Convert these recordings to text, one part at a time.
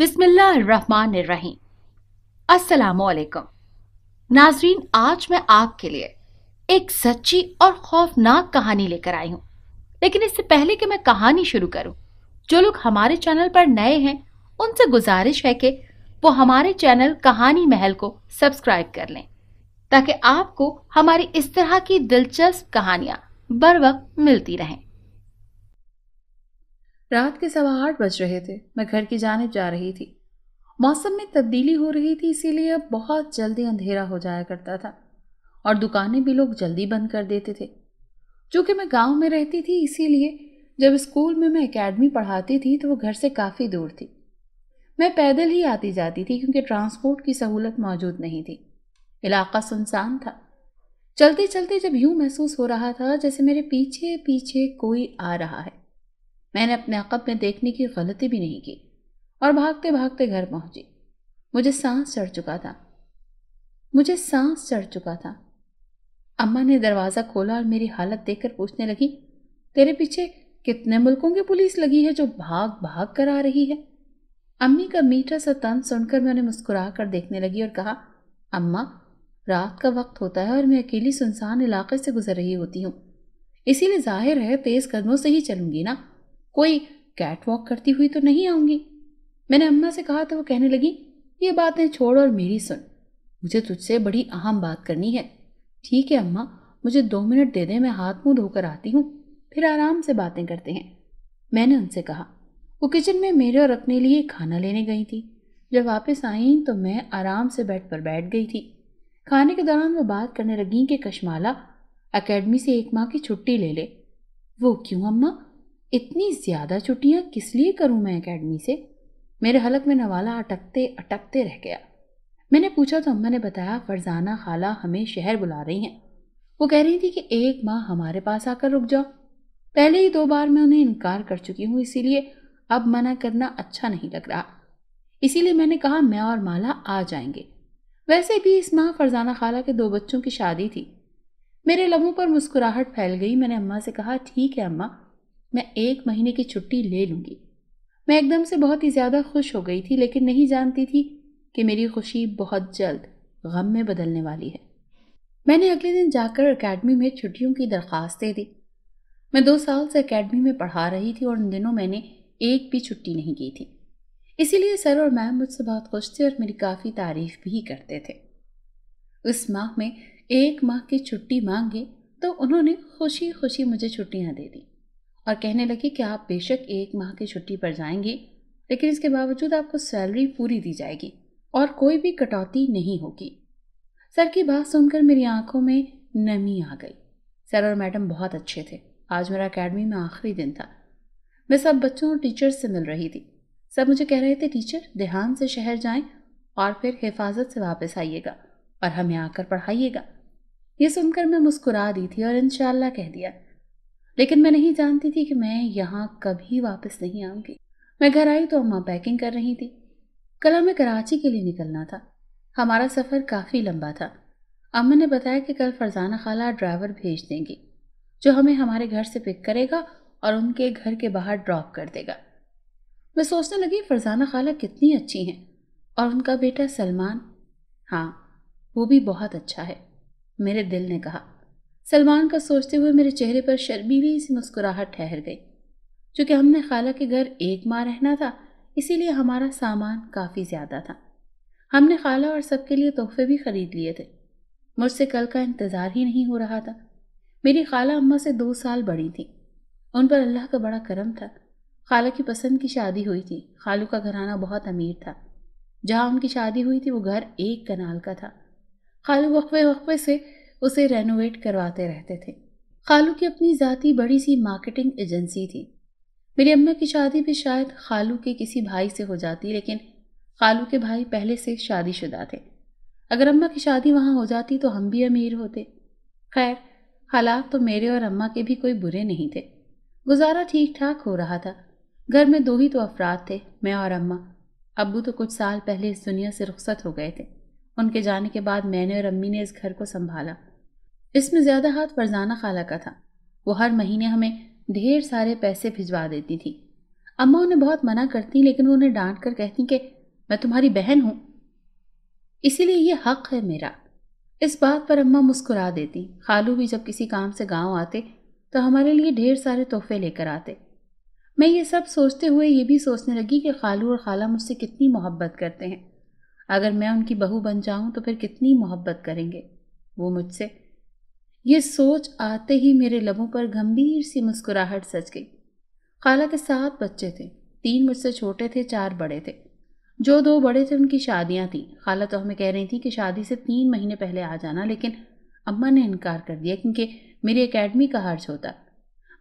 बिस्मिल्लाहिर्रहमानिर्रहीम अस्सलाम वालेकुम नाजरीन आज मैं आपके लिए एक सच्ची और खौफनाक कहानी लेकर आई हूँ लेकिन इससे पहले कि मैं कहानी शुरू करूँ जो लोग हमारे चैनल पर नए हैं उनसे गुजारिश है कि वो हमारे चैनल कहानी महल को सब्सक्राइब कर लें ताकि आपको हमारी इस तरह की दिलचस्प कहानियाँ बर वक्त मिलती रहें रात के सवा आठ बज रहे थे मैं घर की जानब जा रही थी मौसम में तब्दीली हो रही थी इसीलिए अब बहुत जल्दी अंधेरा हो जाया करता था और दुकानें भी लोग जल्दी बंद कर देते थे चूँकि मैं गांव में रहती थी इसीलिए जब स्कूल में मैं एकेडमी पढ़ाती थी तो वो घर से काफ़ी दूर थी मैं पैदल ही आती जाती थी क्योंकि ट्रांसपोर्ट की सहूलत मौजूद नहीं थी इलाका सुनसान था चलते चलते जब यूँ महसूस हो रहा था जैसे मेरे पीछे पीछे कोई आ रहा है मैंने अपने अकब में देखने की गलती भी नहीं की और भागते भागते घर पहुंची मुझे सांस चढ़ चुका था मुझे सांस चढ़ चुका था अम्मा ने दरवाज़ा खोला और मेरी हालत देखकर पूछने लगी तेरे पीछे कितने मुल्कों की पुलिस लगी है जो भाग भाग कर आ रही है अम्मी का मीठा सा तन सुनकर मैंने मुस्कुरा कर देखने लगी और कहा अम्मा रात का वक्त होता है और मैं अकेली सुनसान इलाके से गुजर रही होती हूँ इसीलिए जाहिर है तेज़ कदमों से ही चलूँगी ना कोई कैट वॉक करती हुई तो नहीं आऊंगी मैंने अम्मा से कहा तो वो कहने लगी ये बातें छोड़ और मेरी सुन मुझे तुझसे बड़ी अहम बात करनी है ठीक है अम्मा मुझे दो मिनट दे दे मैं हाथ मुंह धोकर आती हूँ फिर आराम से बातें करते हैं मैंने उनसे कहा वो किचन में मेरे और अपने लिए खाना लेने गई थी जब वापस आई तो मैं आराम से बेड पर बैठ गई थी खाने के दौरान वो बात करने लगी कि कशमाला एकेडमी से एक माह की छुट्टी ले ले वो क्यों अम्मा इतनी ज़्यादा छुट्टियाँ किस लिए करूँ मैं अकेडमी से मेरे हलक में नवाला अटकते अटकते रह गया मैंने पूछा तो अम्मा ने बताया फरजाना खाला हमें शहर बुला रही हैं वो कह रही थी कि एक माह हमारे पास आकर रुक जाओ पहले ही दो बार मैं उन्हें इनकार कर चुकी हूँ इसीलिए अब मना करना अच्छा नहीं लग रहा इसीलिए मैंने कहा मैं और माला आ जाएंगे वैसे भी इस माह फरजाना खाला के दो बच्चों की शादी थी मेरे लबों पर मुस्कुराहट फैल गई मैंने अम्मा से कहा ठीक है अम्मा मैं एक महीने की छुट्टी ले लूँगी मैं एकदम से बहुत ही ज़्यादा खुश हो गई थी लेकिन नहीं जानती थी कि मेरी खुशी बहुत जल्द गम में बदलने वाली है मैंने अगले दिन जाकर एकेडमी में छुट्टियों की दरख्वास्त दी मैं दो साल से एकेडमी में पढ़ा रही थी और उन दिनों मैंने एक भी छुट्टी नहीं की थी इसीलिए सर और मैम मुझसे बहुत खुश थे और मेरी काफ़ी तारीफ भी करते थे उस माह में एक माह की छुट्टी मांगी तो उन्होंने खुशी खुशी मुझे छुट्टियाँ दे दी और कहने लगी कि आप बेशक एक माह की छुट्टी पर जाएंगी लेकिन इसके बावजूद आपको सैलरी पूरी दी जाएगी और कोई भी कटौती नहीं होगी सर की बात सुनकर मेरी आंखों में नमी आ गई सर और मैडम बहुत अच्छे थे आज मेरा अकेडमी में आखिरी दिन था मैं सब बच्चों और टीचर्स से मिल रही थी सब मुझे कह रहे थे टीचर देहान से शहर जाएं और फिर हिफाजत से वापस आइएगा और हमें आकर पढ़ाइएगा ये सुनकर मैं मुस्कुरा दी थी और इन कह दिया लेकिन मैं नहीं जानती थी कि मैं यहाँ कभी वापस नहीं आऊँगी मैं घर आई तो अम्मा पैकिंग कर रही थी कल हमें कराची के लिए निकलना था हमारा सफ़र काफ़ी लंबा था अम्मा ने बताया कि कल फरजाना खाला ड्राइवर भेज देंगी जो हमें हमारे घर से पिक करेगा और उनके घर के बाहर ड्रॉप कर देगा मैं सोचने लगी फरजाना खाला कितनी अच्छी हैं और उनका बेटा सलमान हाँ वो भी बहुत अच्छा है मेरे दिल ने कहा सलमान का सोचते हुए मेरे चेहरे पर शर्मीली सी मुस्कुराहट ठहर गई चूँकि हमने खाला के घर एक माह रहना था इसीलिए हमारा सामान काफ़ी ज़्यादा था हमने खाला और सबके लिए तोहफे भी ख़रीद लिए थे मुझसे कल का इंतज़ार ही नहीं हो रहा था मेरी खाला अम्मा से दो साल बड़ी थी उन पर अल्लाह का बड़ा करम था खाला की पसंद की शादी हुई थी खालू का घराना बहुत अमीर था जहाँ उनकी शादी हुई थी वो घर एक कनाल का था खालू वक्फे वक्फे से उसे रेनोवेट करवाते रहते थे खालू की अपनी ज़ाती बड़ी सी मार्केटिंग एजेंसी थी मेरी अम्मा की शादी भी शायद खालू के किसी भाई से हो जाती लेकिन खालू के भाई पहले से शादीशुदा थे अगर अम्मा की शादी वहाँ हो जाती तो हम भी अमीर होते खैर हालात तो मेरे और अम्मा के भी कोई बुरे नहीं थे गुजारा ठीक ठाक हो रहा था घर में दो ही तो अफराद थे मैं और अम्मा अबू तो कुछ साल पहले इस दुनिया से रुख्सत हो गए थे उनके जाने के बाद मैंने और अम्मी ने इस घर को संभाला इसमें ज़्यादा हाथ फरजाना खाला का था वो हर महीने हमें ढेर सारे पैसे भिजवा देती थी अम्मा उन्हें बहुत मना करती लेकिन वो उन्हें डांट कर कहती कि मैं तुम्हारी बहन हूँ इसीलिए ये हक है मेरा इस बात पर अम्मा मुस्कुरा देती खालू भी जब किसी काम से गांव आते तो हमारे लिए ढेर सारे तोहफे लेकर आते मैं ये सब सोचते हुए ये भी सोचने लगी कि खालू और खाला मुझसे कितनी मोहब्बत करते हैं अगर मैं उनकी बहू बन जाऊं तो फिर कितनी मोहब्बत करेंगे वो मुझसे ये सोच आते ही मेरे लबों पर गंभीर सी मुस्कुराहट सच गई खाला के सात बच्चे थे तीन मुझसे छोटे थे चार बड़े थे जो दो बड़े थे उनकी शादियां थीं खाला तो हमें कह रही थी कि शादी से तीन महीने पहले आ जाना लेकिन अम्मा ने इनकार कर दिया क्योंकि मेरी एकेडमी का हर्ज होता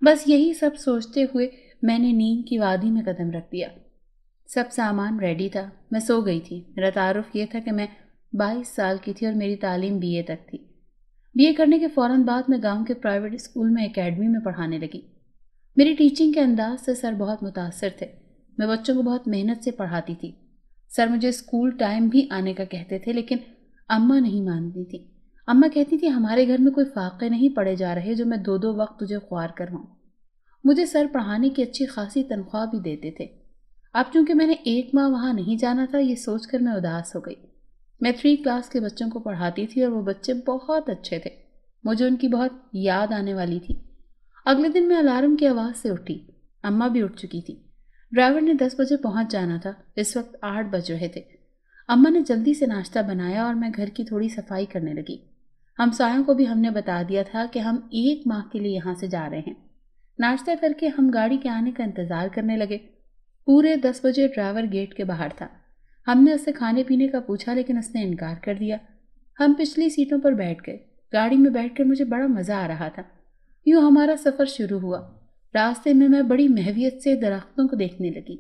बस यही सब सोचते हुए मैंने नींद की वादी में कदम रख दिया सब सामान रेडी था मैं सो गई थी मेरा तारफ़ ये था कि मैं बाईस साल की थी और मेरी तालीम बीए तक थी बीए करने के फ़ौरन बाद मैं गांव के प्राइवेट स्कूल में एकेडमी में पढ़ाने लगी मेरी टीचिंग के अंदाज से सर बहुत मुतासर थे मैं बच्चों को बहुत मेहनत से पढ़ाती थी सर मुझे स्कूल टाइम भी आने का कहते थे लेकिन अम्मा नहीं मानती थी अम्मा कहती थी हमारे घर में कोई फाके नहीं पड़े जा रहे जो मैं दो दो वक्त तुझे ख्वार करवाऊँ मुझे सर पढ़ाने की अच्छी खासी तनख्वाह भी देते थे अब चूंकि मैंने एक माह वहाँ नहीं जाना था ये सोचकर मैं उदास हो गई मैं थ्री क्लास के बच्चों को पढ़ाती थी और वो बच्चे बहुत अच्छे थे मुझे उनकी बहुत याद आने वाली थी अगले दिन मैं अलार्म की आवाज़ से उठी अम्मा भी उठ चुकी थी ड्राइवर ने दस बजे पहुंच जाना था इस वक्त आठ बज रहे थे अम्मा ने जल्दी से नाश्ता बनाया और मैं घर की थोड़ी सफाई करने लगी हमसायों को भी हमने बता दिया था कि हम एक माह के लिए यहाँ से जा रहे हैं नाश्ता करके हम गाड़ी के आने का इंतज़ार करने लगे पूरे दस बजे ड्राइवर गेट के बाहर था हमने उससे खाने पीने का पूछा लेकिन उसने इनकार कर दिया हम पिछली सीटों पर बैठ गए गाड़ी में बैठकर मुझे बड़ा मज़ा आ रहा था यूँ हमारा सफ़र शुरू हुआ रास्ते में मैं बड़ी महवियत से दरख्तों को देखने लगी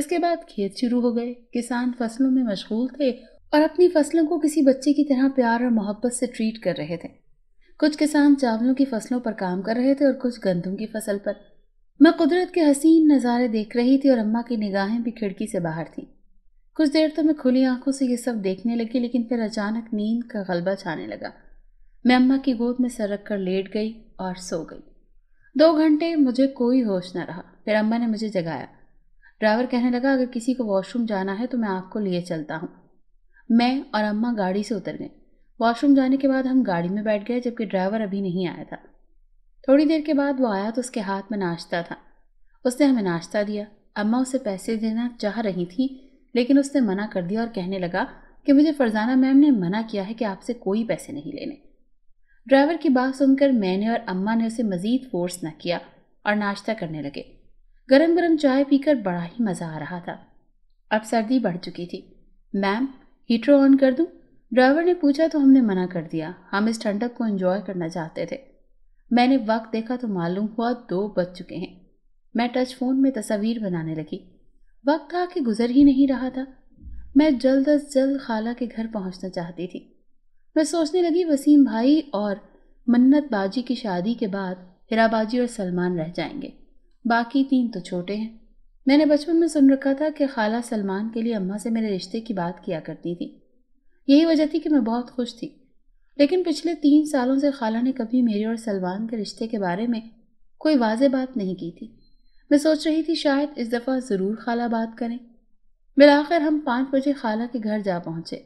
इसके बाद खेत शुरू हो गए किसान फसलों में मशगूल थे और अपनी फसलों को किसी बच्चे की तरह प्यार और मोहब्बत से ट्रीट कर रहे थे कुछ किसान चावलों की फसलों पर काम कर रहे थे और कुछ गंदों की फसल पर मैं कुदरत के हसीन नज़ारे देख रही थी और अम्मा की निगाहें भी खिड़की से बाहर थीं कुछ देर तो मैं खुली आंखों से ये सब देखने लगी लेकिन फिर अचानक नींद का गलबा छाने लगा मैं अम्मा की गोद में सर रख कर लेट गई और सो गई दो घंटे मुझे कोई होश ना रहा फिर अम्मा ने मुझे जगाया ड्राइवर कहने लगा अगर किसी को वॉशरूम जाना है तो मैं आपको लिए चलता हूँ मैं और अम्मा गाड़ी से उतर गए वॉशरूम जाने के बाद हम गाड़ी में बैठ गए जबकि ड्राइवर अभी नहीं आया था थोड़ी देर के बाद वो आया तो उसके हाथ में नाश्ता था उसने हमें नाश्ता दिया अम्मा उसे पैसे देना चाह रही थी लेकिन उसने मना कर दिया और कहने लगा कि मुझे फरजाना मैम ने मना किया है कि आपसे कोई पैसे नहीं लेने ड्राइवर की बात सुनकर मैंने और अम्मा ने उसे मज़ीद फोर्स न किया और नाश्ता करने लगे गरम गरम चाय पीकर बड़ा ही मज़ा आ रहा था अब सर्दी बढ़ चुकी थी मैम हीटर ऑन कर दूं? ड्राइवर ने पूछा तो हमने मना कर दिया हम इस ठंडक को एंजॉय करना चाहते थे मैंने वक्त देखा तो मालूम हुआ दो बज चुके हैं मैं टच फ़ोन में तस्वीर बनाने लगी वक्त था कि गुजर ही नहीं रहा था मैं जल्द अज जल्द खाला के घर पहुंचना चाहती थी मैं सोचने लगी वसीम भाई और मन्नत बाजी की शादी के बाद हिराबाजी और सलमान रह जाएंगे बाकी तीन तो छोटे हैं मैंने बचपन में सुन रखा था कि खाला सलमान के लिए अम्मा से मेरे रिश्ते की बात किया करती थी यही वजह थी कि मैं बहुत खुश थी लेकिन पिछले तीन सालों से खाला ने कभी मेरे और सलमान के रिश्ते के बारे में कोई वाज बात नहीं की थी मैं सोच रही थी शायद इस दफ़ा ज़रूर खाला बात करें मिलाकर हम पाँच बजे खाला के घर जा पहुँचे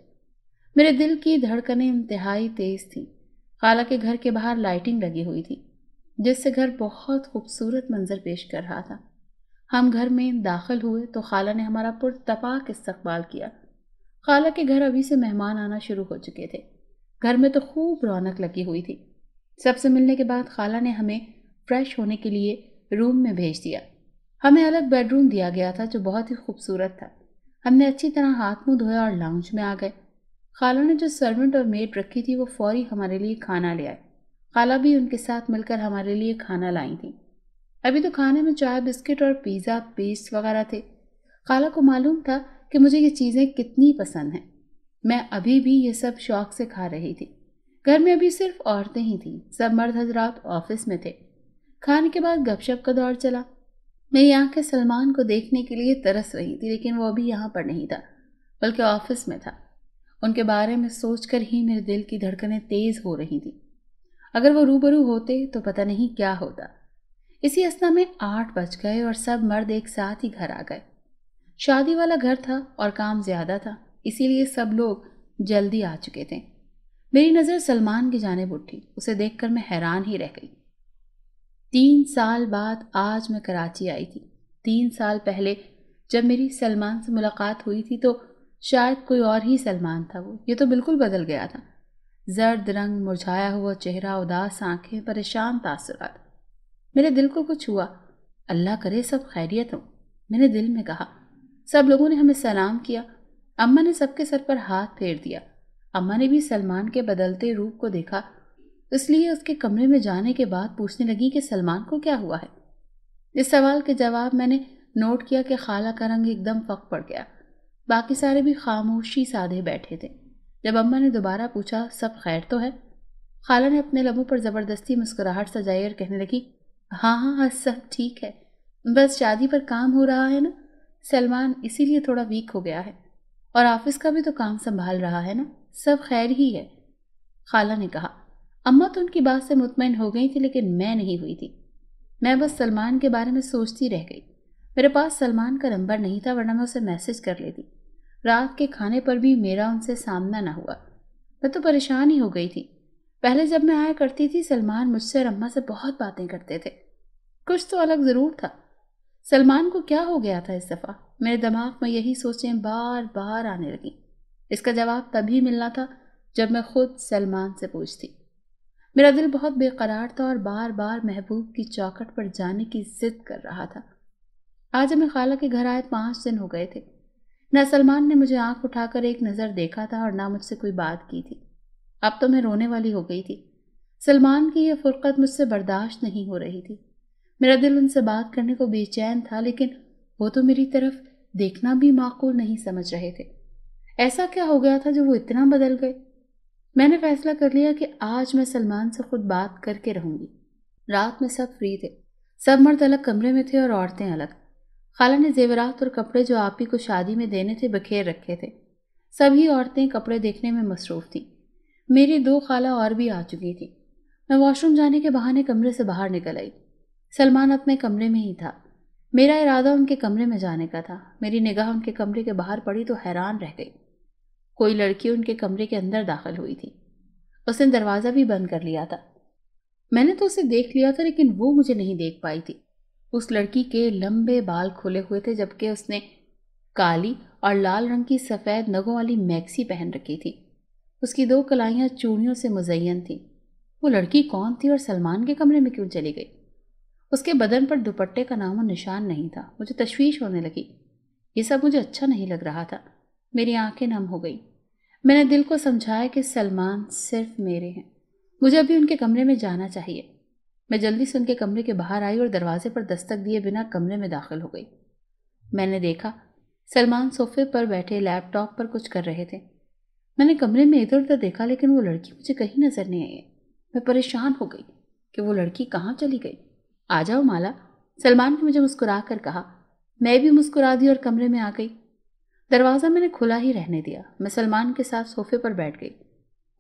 मेरे दिल की धड़कनें इंतहाई तेज़ थीं खाला के घर के बाहर लाइटिंग लगी हुई थी जिससे घर बहुत खूबसूरत मंजर पेश कर रहा था हम घर में दाखिल हुए तो खाला ने हमारा पुरतपाक इस्तकबाल किया खाला के घर अभी से मेहमान आना शुरू हो चुके थे घर में तो खूब रौनक लगी हुई थी सबसे मिलने के बाद खाला ने हमें फ्रेश होने के लिए रूम में भेज दिया हमें अलग बेडरूम दिया गया था जो बहुत ही खूबसूरत था हमने अच्छी तरह हाथ मुंह धोया और लाउंज में आ गए खाला ने जो सर्वेंट और मेड रखी थी वो फौरी हमारे लिए खाना ले आए खाला भी उनके साथ मिलकर हमारे लिए खाना लाई थी अभी तो खाने में चाय बिस्किट और पिज़्ज़ा पेस्ट वगैरह थे खाला को मालूम था कि मुझे ये चीज़ें कितनी पसंद हैं मैं अभी भी ये सब शौक से खा रही थी घर में अभी सिर्फ औरतें ही थीं सब मर्द हजरात ऑफिस में थे खाने के बाद गपशप का दौर चला मेरी आंखें सलमान को देखने के लिए तरस रही थी लेकिन वो अभी यहाँ पर नहीं था बल्कि ऑफिस में था उनके बारे में सोचकर ही मेरे दिल की धड़कनें तेज़ हो रही थी अगर वो रूबरू होते तो पता नहीं क्या होता इसी असना में आठ बज गए और सब मर्द एक साथ ही घर आ गए शादी वाला घर था और काम ज़्यादा था इसीलिए सब लोग जल्दी आ चुके थे मेरी नज़र सलमान की जानब उठी उसे देखकर मैं हैरान ही रह गई तीन साल बाद आज मैं कराची आई थी तीन साल पहले जब मेरी सलमान से मुलाकात हुई थी तो शायद कोई और ही सलमान था वो ये तो बिल्कुल बदल गया था जर्द रंग मुरझाया हुआ चेहरा उदास आंखें परेशान तासरात मेरे दिल को कुछ हुआ अल्लाह करे सब खैरियत हो मैंने दिल में कहा सब लोगों ने हमें सलाम किया अम्मा ने सबके सर पर हाथ फेर दिया अम्मा ने भी सलमान के बदलते रूप को देखा इसलिए उसके कमरे में जाने के बाद पूछने लगी कि सलमान को क्या हुआ है इस सवाल के जवाब मैंने नोट किया कि खाला का रंग एकदम फक पड़ गया बाकी सारे भी खामोशी साधे बैठे थे जब अम्मा ने दोबारा पूछा सब खैर तो है खाला ने अपने लबों पर ज़बरदस्ती मुस्कुराहट सजाई और कहने लगी हाँ हाँ हाँ सब ठीक है बस शादी पर काम हो रहा है ना सलमान इसीलिए थोड़ा वीक हो गया है और ऑफिस का भी तो काम संभाल रहा है ना सब खैर ही है खाला ने कहा अम्मा तो उनकी बात से मुतमिन हो गई थी लेकिन मैं नहीं हुई थी मैं बस सलमान के बारे में सोचती रह गई मेरे पास सलमान का नंबर नहीं था वरना मैं उसे मैसेज कर लेती रात के खाने पर भी मेरा उनसे सामना ना हुआ मैं तो परेशान ही हो गई थी पहले जब मैं आया करती थी सलमान मुझसे और अम्मा से बहुत बातें करते थे कुछ तो अलग ज़रूर था सलमान को क्या हो गया था इस दफ़ा मेरे दिमाग में यही सोचें बार बार आने लगी इसका जवाब तभी मिलना था जब मैं खुद सलमान से पूछती मेरा दिल बहुत बेकरार था और बार बार महबूब की चौकट पर जाने की जिद कर रहा था आज हमें खाला के घर आए तो पाँच दिन हो गए थे ना सलमान ने मुझे आंख उठाकर एक नज़र देखा था और ना मुझसे कोई बात की थी अब तो मैं रोने वाली हो गई थी सलमान की यह फुरकत मुझसे बर्दाश्त नहीं हो रही थी मेरा दिल उनसे बात करने को बेचैन था लेकिन वो तो मेरी तरफ देखना भी माकूल नहीं समझ रहे थे ऐसा क्या हो गया था जो वो इतना बदल गए मैंने फैसला कर लिया कि आज मैं सलमान से खुद बात करके रहूंगी रात में सब फ्री थे सब मर्द अलग कमरे में थे और औरतें अलग खाला ने जेवरात और कपड़े जो आप ही को शादी में देने थे बखेर रखे थे सभी औरतें कपड़े देखने में मसरूफ़ थीं मेरी दो खाला और भी आ चुकी थी मैं वॉशरूम जाने के बहाने कमरे से बाहर निकल आई सलमान अपने कमरे में ही था मेरा इरादा उनके कमरे में जाने का था मेरी निगाह उनके कमरे के बाहर पड़ी तो हैरान रह गई कोई लड़की उनके कमरे के अंदर दाखिल हुई थी उसने दरवाज़ा भी बंद कर लिया था मैंने तो उसे देख लिया था लेकिन वो मुझे नहीं देख पाई थी उस लड़की के लंबे बाल खुले हुए थे जबकि उसने काली और लाल रंग की सफ़ेद नगों वाली मैक्सी पहन रखी थी उसकी दो कलाइयाँ चूड़ियों से मुजैन थीं वो लड़की कौन थी और सलमान के कमरे में क्यों चली गई उसके बदन पर दुपट्टे का नामो निशान नहीं था मुझे तशवीश होने लगी ये सब मुझे अच्छा नहीं लग रहा था मेरी आंखें नम हो गई मैंने दिल को समझाया कि सलमान सिर्फ मेरे हैं मुझे अभी उनके कमरे में जाना चाहिए मैं जल्दी से उनके कमरे के बाहर आई और दरवाजे पर दस्तक दिए बिना कमरे में दाखिल हो गई मैंने देखा सलमान सोफे पर बैठे लैपटॉप पर कुछ कर रहे थे मैंने कमरे में इधर उधर देखा लेकिन वो लड़की मुझे कहीं नज़र नहीं आई मैं परेशान हो गई कि वो लड़की कहाँ चली गई आ जाओ माला सलमान ने मुझे मुस्कुरा कर कहा मैं भी मुस्कुरा दी और कमरे में आ गई दरवाज़ा मैंने खुला ही रहने दिया मैं सलमान के साथ सोफे पर बैठ गई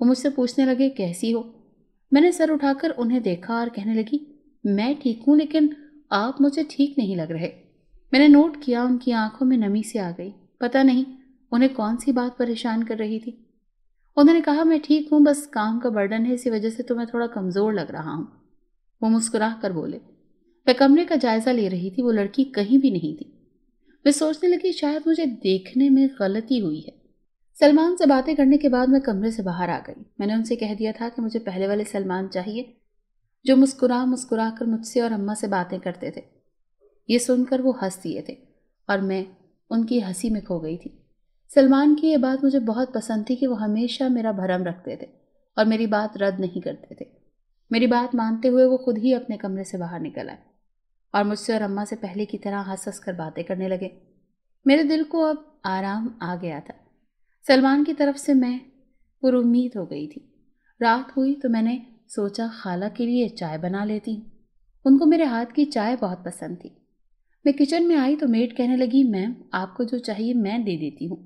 वो मुझसे पूछने लगे कैसी हो मैंने सर उठाकर उन्हें देखा और कहने लगी मैं ठीक हूँ लेकिन आप मुझे ठीक नहीं लग रहे मैंने नोट किया उनकी आंखों में नमी से आ गई पता नहीं उन्हें कौन सी बात परेशान कर रही थी उन्होंने कहा मैं ठीक हूँ बस काम का बर्डन है इसी वजह से तो मैं थोड़ा कमज़ोर लग रहा हूँ वो मुस्कुरा कर बोले मैं कमरे का जायज़ा ले रही थी वो लड़की कहीं भी नहीं थी वे सोचने लगी शायद मुझे देखने में गलती हुई है सलमान से बातें करने के बाद मैं कमरे से बाहर आ गई मैंने उनसे कह दिया था कि मुझे पहले वाले सलमान चाहिए जो मुस्कुरा मुस्कुरा कर मुझसे और अम्मा से बातें करते थे ये सुनकर वो हंस दिए थे और मैं उनकी हंसी में खो गई थी सलमान की ये बात मुझे बहुत पसंद थी कि वो हमेशा मेरा भरम रखते थे और मेरी बात रद्द नहीं करते थे मेरी बात मानते हुए वो खुद ही अपने कमरे से बाहर निकल आए और मुझसे और अम्मा से पहले की तरह हंस हंस कर बातें करने लगे मेरे दिल को अब आराम आ गया था सलमान की तरफ से मैं पुरुमीद हो गई थी रात हुई तो मैंने सोचा खाला के लिए चाय बना लेती उनको मेरे हाथ की चाय बहुत पसंद थी मैं किचन में आई तो मेड कहने लगी मैम आपको जो चाहिए मैं दे देती हूँ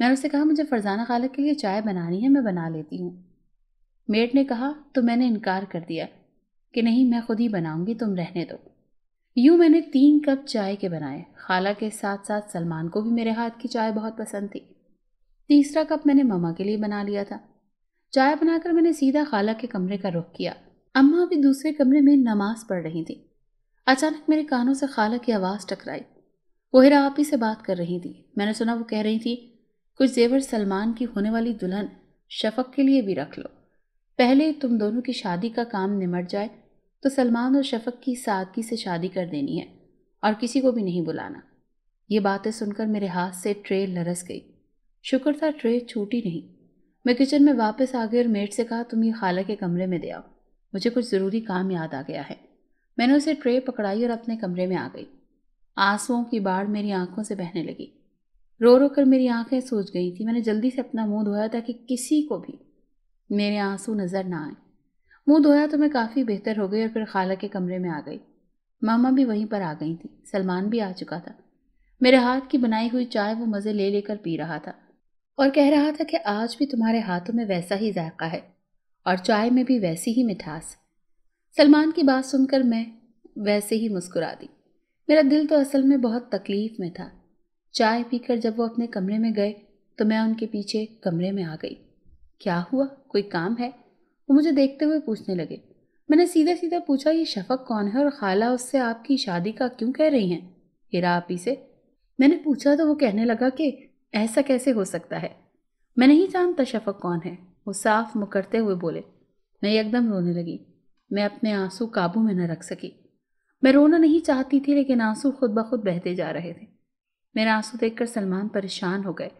मैंने उससे कहा मुझे फरजाना खाला के लिए चाय बनानी है मैं बना लेती हूँ मेड ने कहा तो मैंने इनकार कर दिया कि नहीं मैं खुद ही बनाऊंगी तुम रहने दो यूँ मैंने तीन कप चाय के बनाए खाला के साथ साथ सलमान को भी मेरे हाथ की चाय बहुत पसंद थी तीसरा कप मैंने ममा के लिए बना लिया था चाय बनाकर मैंने सीधा खाला के कमरे का रुख किया अम्मा भी दूसरे कमरे में नमाज पढ़ रही थी अचानक मेरे कानों से खाला की आवाज़ टकराई वो हिरा आप ही से बात कर रही थी मैंने सुना वो कह रही थी कुछ जेवर सलमान की होने वाली दुल्हन शफक के लिए भी रख लो पहले तुम दोनों की शादी का काम निमट जाए तो सलमान और शफक की सादगी से शादी कर देनी है और किसी को भी नहीं बुलाना ये बातें सुनकर मेरे हाथ से ट्रे लरस गई शुक्र था ट्रे छूटी नहीं मैं किचन में वापस आ गई और मेट से कहा तुम ये खाला के कमरे में दे आओ मुझे कुछ ज़रूरी काम याद आ गया है मैंने उसे ट्रे पकड़ाई और अपने कमरे में आ गई आंसुओं की बाढ़ मेरी आंखों से बहने लगी रो रो कर मेरी आंखें सूज गई थी मैंने जल्दी से अपना मुंह धोया ताकि किसी को भी मेरे आंसू नज़र ना आए मुंह धोया तो मैं काफ़ी बेहतर हो गई और फिर खाला के कमरे में आ गई मामा भी वहीं पर आ गई थी सलमान भी आ चुका था मेरे हाथ की बनाई हुई चाय वो मज़े ले लेकर पी रहा था और कह रहा था कि आज भी तुम्हारे हाथों में वैसा ही जायका है और चाय में भी वैसी ही मिठास सलमान की बात सुनकर मैं वैसे ही मुस्कुरा दी मेरा दिल तो असल में बहुत तकलीफ़ में था चाय पीकर जब वो अपने कमरे में गए तो मैं उनके पीछे कमरे में आ गई क्या हुआ कोई काम है वो मुझे देखते हुए पूछने लगे मैंने सीधा सीधा पूछा ये शफक कौन है और खाला उससे आपकी शादी का क्यों कह रही हैं हेरा आप ही से मैंने पूछा तो वो कहने लगा कि ऐसा कैसे हो सकता है मैं नहीं जानता शफक कौन है वो साफ मुकरते हुए बोले मैं एकदम रोने लगी मैं अपने आंसू काबू में न रख सकी मैं रोना नहीं चाहती थी लेकिन आंसू खुद ब खुद बहते जा रहे थे मेरे आंसू देखकर सलमान परेशान हो गए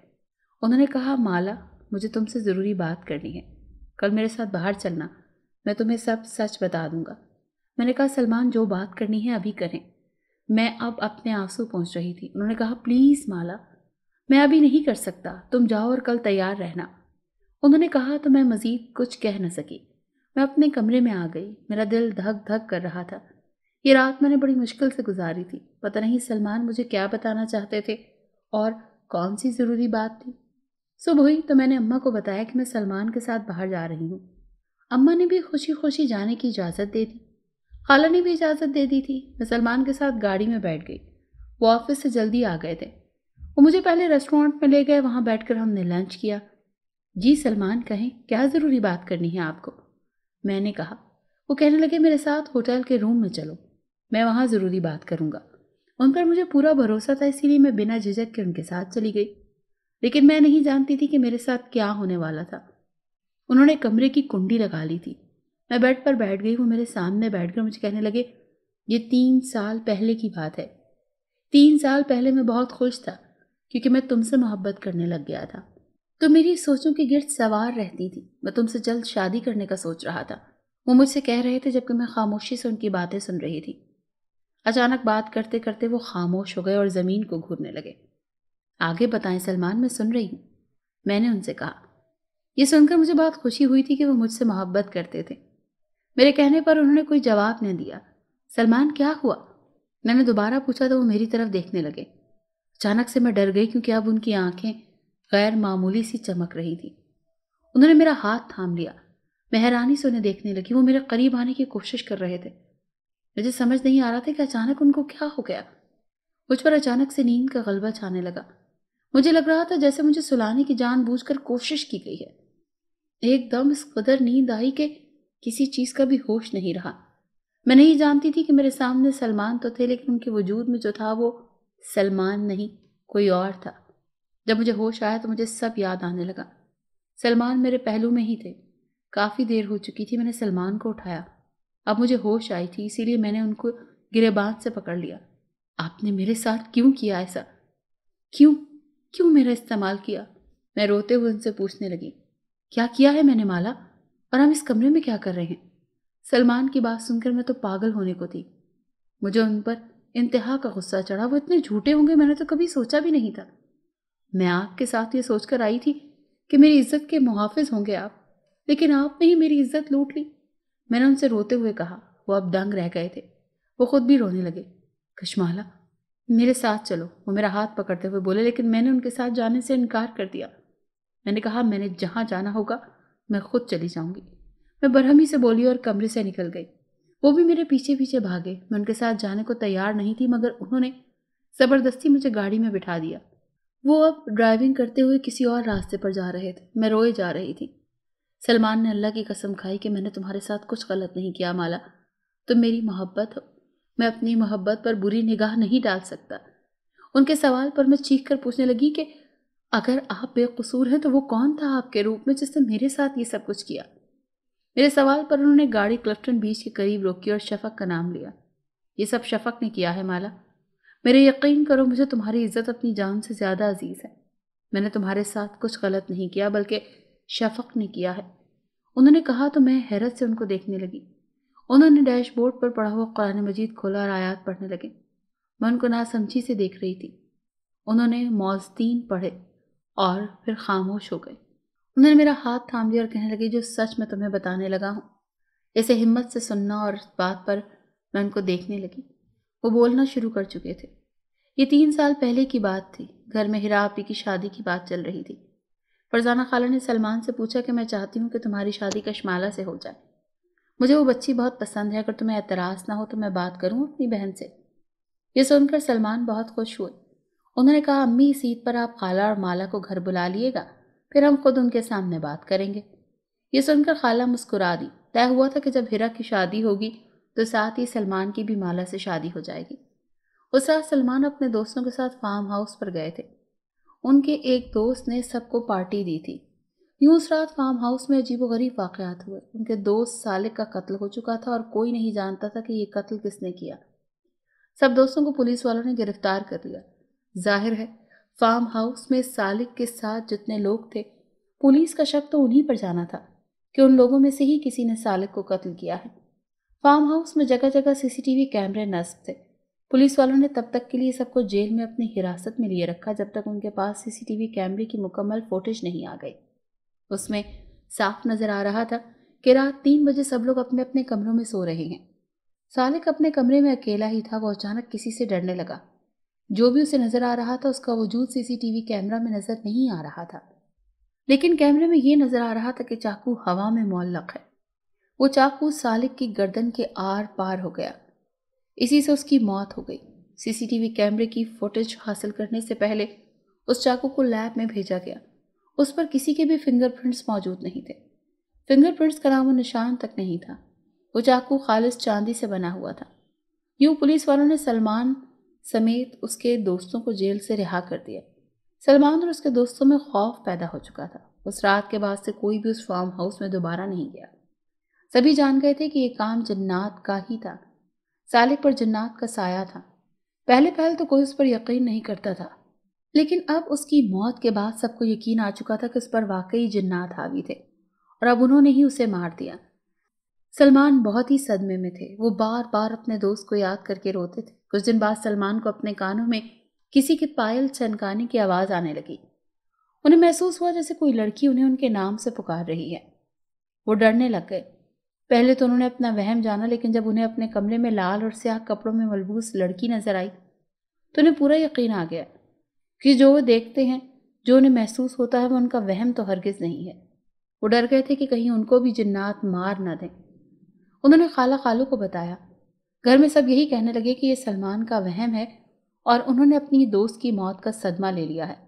उन्होंने कहा माला मुझे तुमसे ज़रूरी बात करनी है कल मेरे साथ बाहर चलना मैं तुम्हें सब सच बता दूंगा मैंने कहा सलमान जो बात करनी है अभी करें मैं अब अपने आंसू पहुंच रही थी उन्होंने कहा प्लीज़ माला मैं अभी नहीं कर सकता तुम जाओ और कल तैयार रहना उन्होंने कहा तो मैं मज़ीद कुछ कह न सकी मैं अपने कमरे में आ गई मेरा दिल धक धक कर रहा था ये रात मैंने बड़ी मुश्किल से गुजारी थी पता नहीं सलमान मुझे क्या बताना चाहते थे और कौन सी ज़रूरी बात थी सुबह हुई तो मैंने अम्मा को बताया कि मैं सलमान के साथ बाहर जा रही हूँ अम्मा ने भी खुशी खुशी जाने की इजाज़त दे दी खाला ने भी इजाज़त दे दी थी मैं सलमान के साथ गाड़ी में बैठ गई वो ऑफिस से जल्दी आ गए थे वो मुझे पहले रेस्टोरेंट में ले गए वहाँ बैठ हमने लंच किया जी सलमान कहें क्या ज़रूरी बात करनी है आपको मैंने कहा वो कहने लगे मेरे साथ होटल के रूम में चलो मैं वहाँ ज़रूरी बात करूँगा उन पर मुझे पूरा भरोसा था इसीलिए मैं बिना झिझक के उनके साथ चली गई लेकिन मैं नहीं जानती थी कि मेरे साथ क्या होने वाला था उन्होंने कमरे की कुंडी लगा ली थी मैं बेड पर बैठ गई वो मेरे सामने बैठ कर मुझे कहने लगे ये तीन साल पहले की बात है तीन साल पहले मैं बहुत खुश था क्योंकि मैं तुमसे मोहब्बत करने लग गया था तो मेरी सोचों के गिर्द सवार रहती थी मैं तुमसे जल्द शादी करने का सोच रहा था वो मुझसे कह रहे थे जबकि मैं खामोशी से उनकी बातें सुन रही थी अचानक बात करते करते वो खामोश हो गए और ज़मीन को घूरने लगे आगे बताएं सलमान मैं सुन रही हूँ मैंने उनसे कहा यह सुनकर मुझे बहुत खुशी हुई थी कि वो मुझसे मोहब्बत करते थे मेरे कहने पर उन्होंने कोई जवाब न दिया सलमान क्या हुआ मैंने दोबारा पूछा तो वो मेरी तरफ देखने लगे अचानक से मैं डर गई क्योंकि अब उनकी आंखें गैर मामूली सी चमक रही थी उन्होंने मेरा हाथ थाम लिया मैं हैरानी से उन्हें देखने लगी वो मेरे करीब आने की कोशिश कर रहे थे मुझे समझ नहीं आ रहा था कि अचानक उनको क्या हो गया मुझ पर अचानक से नींद का गलबा छाने लगा मुझे लग रहा था जैसे मुझे सुलाने की जानबूझकर कोशिश की गई है एकदम इस कदर नींद आई कि किसी चीज का भी होश नहीं रहा मैं नहीं जानती थी कि मेरे सामने सलमान तो थे लेकिन उनके वजूद में जो था वो सलमान नहीं कोई और था जब मुझे होश आया तो मुझे सब याद आने लगा सलमान मेरे पहलू में ही थे काफ़ी देर हो चुकी थी मैंने सलमान को उठाया अब मुझे होश आई थी इसीलिए मैंने उनको गिरेबान से पकड़ लिया आपने मेरे साथ क्यों किया ऐसा क्यों क्यों मेरा इस्तेमाल किया मैं रोते हुए उनसे पूछने लगी क्या किया है मैंने माला और हम इस कमरे में क्या कर रहे हैं सलमान की बात सुनकर मैं तो पागल होने को थी मुझे उन पर इंतहा का गुस्सा चढ़ा वो इतने झूठे होंगे मैंने तो कभी सोचा भी नहीं था मैं आपके साथ ये सोचकर आई थी कि मेरी इज्जत के मुहाफ़ होंगे आप लेकिन आपने ही मेरी इज्जत लूट ली मैंने उनसे रोते हुए कहा वो अब दंग रह गए थे वो खुद भी रोने लगे कश्माला मेरे साथ चलो वो मेरा हाथ पकड़ते हुए बोले लेकिन मैंने उनके साथ जाने से इनकार कर दिया मैंने कहा मैंने जहाँ जाना होगा मैं खुद चली जाऊँगी मैं बरहमी से बोली और कमरे से निकल गई वो भी मेरे पीछे पीछे भागे मैं उनके साथ जाने को तैयार नहीं थी मगर उन्होंने ज़बरदस्ती मुझे गाड़ी में बिठा दिया वो अब ड्राइविंग करते हुए किसी और रास्ते पर जा रहे थे मैं रोए जा रही थी सलमान ने अल्लाह की कसम खाई कि मैंने तुम्हारे साथ कुछ गलत नहीं किया माला तुम मेरी मोहब्बत हो मैं अपनी मोहब्बत पर बुरी निगाह नहीं डाल सकता उनके सवाल पर मैं चीख कर पूछने लगी कि अगर आप बेकसूर हैं तो वो कौन था आपके रूप में जिसने मेरे साथ ये सब कुछ किया मेरे सवाल पर उन्होंने गाड़ी क्लिफ्टन बीच के करीब रोकी और शफक का नाम लिया ये सब शफक ने किया है माला मेरे यकीन करो मुझे तुम्हारी इज्जत अपनी जान से ज़्यादा अजीज़ है मैंने तुम्हारे साथ कुछ गलत नहीं किया बल्कि शफक ने किया है उन्होंने कहा तो मैं हैरत से उनको देखने लगी उन्होंने डैशबोर्ड पर पढ़ा हुआ कुरान मजीद खोला और आयात पढ़ने लगे मैं उनको नासमझी से देख रही थी उन्होंने मौजतीन पढ़े और फिर खामोश हो गए उन्होंने मेरा हाथ थाम लिया और कहने लगे जो सच मैं तुम्हें बताने लगा हूँ इसे हिम्मत से सुनना और इस बात पर मैं उनको देखने लगी वो बोलना शुरू कर चुके थे ये तीन साल पहले की बात थी घर में हिरा आपी की शादी की बात चल रही थी फरजाना खाला ने सलमान से पूछा कि मैं चाहती हूँ कि तुम्हारी शादी कशमाला से हो जाए मुझे वो बच्ची बहुत पसंद है अगर तुम्हें एतराज़ ना हो तो मैं बात करूँ अपनी बहन से ये सुनकर सलमान बहुत खुश हुए उन्होंने कहा अम्मी इस ईद पर आप खाला और माला को घर बुला लिएगा फिर हम खुद उनके सामने बात करेंगे ये सुनकर खाला मुस्कुरा दी तय हुआ था कि जब हिरा की शादी होगी तो साथ ही सलमान की भी माला से शादी हो जाएगी उस रात सलमान अपने दोस्तों के साथ फार्म हाउस पर गए थे उनके एक दोस्त ने सबको पार्टी दी थी यूं उस रात फार्म हाउस में अजीब गरीब वाक़ात हुए उनके दोस्त सालिक का कत्ल हो चुका था और कोई नहीं जानता था कि यह कत्ल किसने किया सब दोस्तों को पुलिस वालों ने गिरफ्तार कर लिया जाहिर है फार्म हाउस में सालिक के साथ जितने लोग थे पुलिस का शक तो उन्हीं पर जाना था कि उन लोगों में से ही किसी ने सालिक को कत्ल किया है फार्म हाउस में जगह जगह सीसीटीवी कैमरे नस्ब थे पुलिस वालों ने तब तक के लिए सबको जेल में अपनी हिरासत में लिए रखा जब तक उनके पास सीसीटीवी कैमरे की मुकम्मल फोटेज नहीं आ गई उसमें साफ नजर आ रहा था कि रात तीन बजे सब लोग अपने अपने कमरों में सो रहे हैं सालिक अपने कमरे में अकेला ही था वो अचानक किसी से डरने लगा जो भी उसे नजर आ रहा था उसका वजूद सीसीटीवी कैमरा में नजर नहीं आ रहा था लेकिन कैमरे में यह नजर आ रहा था कि चाकू हवा में मोलक है वो चाकू सालिक की गर्दन के आर पार हो गया इसी से उसकी मौत हो गई सीसीटीवी कैमरे की फुटेज हासिल करने से पहले उस चाकू को लैब में भेजा गया उस पर किसी के भी फिंगरप्रिंट्स मौजूद नहीं थे फिंगरप्रिंट्स का नाम निशान तक नहीं था वो चाकू खालिश चांदी से बना हुआ था यूं पुलिस वालों ने सलमान समेत उसके दोस्तों को जेल से रिहा कर दिया सलमान और उसके दोस्तों में खौफ पैदा हो चुका था उस रात के बाद से कोई भी उस फार्म हाउस में दोबारा नहीं गया सभी जान गए थे कि ये काम जन्नात का ही था सालिक पर जन्नात का साया था पहले पहल तो कोई उस पर यकीन नहीं करता था लेकिन अब उसकी मौत के बाद सबको यकीन आ चुका था कि उस पर वाकई जिन्नात हावी थे और अब उन्होंने ही उसे मार दिया सलमान बहुत ही सदमे में थे वो बार बार अपने दोस्त को याद करके रोते थे कुछ दिन बाद सलमान को अपने कानों में किसी के पायल चनकाने की आवाज़ आने लगी उन्हें महसूस हुआ जैसे कोई लड़की उन्हें उनके नाम से पुकार रही है वो डरने लग गए पहले तो उन्होंने अपना वहम जाना लेकिन जब उन्हें अपने कमरे में लाल और स्याह कपड़ों में मलबूस लड़की नजर आई तो उन्हें पूरा यकीन आ गया कि जो वो देखते हैं जो उन्हें महसूस होता है वो उनका वहम तो हरगिज़ नहीं है वो डर गए थे कि कहीं उनको भी जन्नात मार ना दें उन्होंने खाला खालू को बताया घर में सब यही कहने लगे कि ये सलमान का वहम है और उन्होंने अपनी दोस्त की मौत का सदमा ले लिया है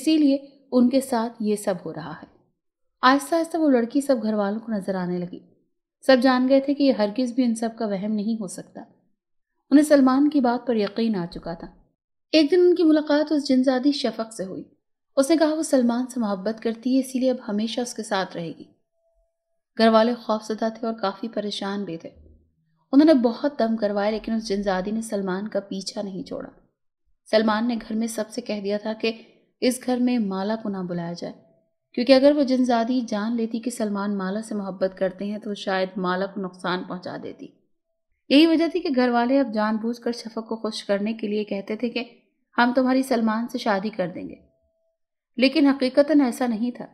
इसीलिए उनके साथ ये सब हो रहा है आहिस्ता आहिस्ता वो लड़की सब घर वालों को नज़र आने लगी सब जान गए थे कि यह हरगिज़ भी इन सब का वहम नहीं हो सकता उन्हें सलमान की बात पर यकीन आ चुका था एक दिन उनकी मुलाकात उस जिनजादी शफक से हुई उसने कहा वो सलमान से मोहब्बत करती है इसीलिए अब हमेशा उसके साथ रहेगी घर वाले खौफजदा थे और काफ़ी परेशान भी थे उन्होंने बहुत दम करवाया लेकिन उस जिनजादी ने सलमान का पीछा नहीं छोड़ा सलमान ने घर में सबसे कह दिया था कि इस घर में माला को ना बुलाया जाए क्योंकि अगर वो जिनजादी जान लेती कि सलमान माला से मोहब्बत करते हैं तो शायद माला को नुकसान पहुंचा देती यही वजह थी कि घर वाले अब जानबूझकर शफक को खुश करने के लिए कहते थे कि हम तुम्हारी सलमान से शादी कर देंगे लेकिन हकीकता ऐसा नहीं था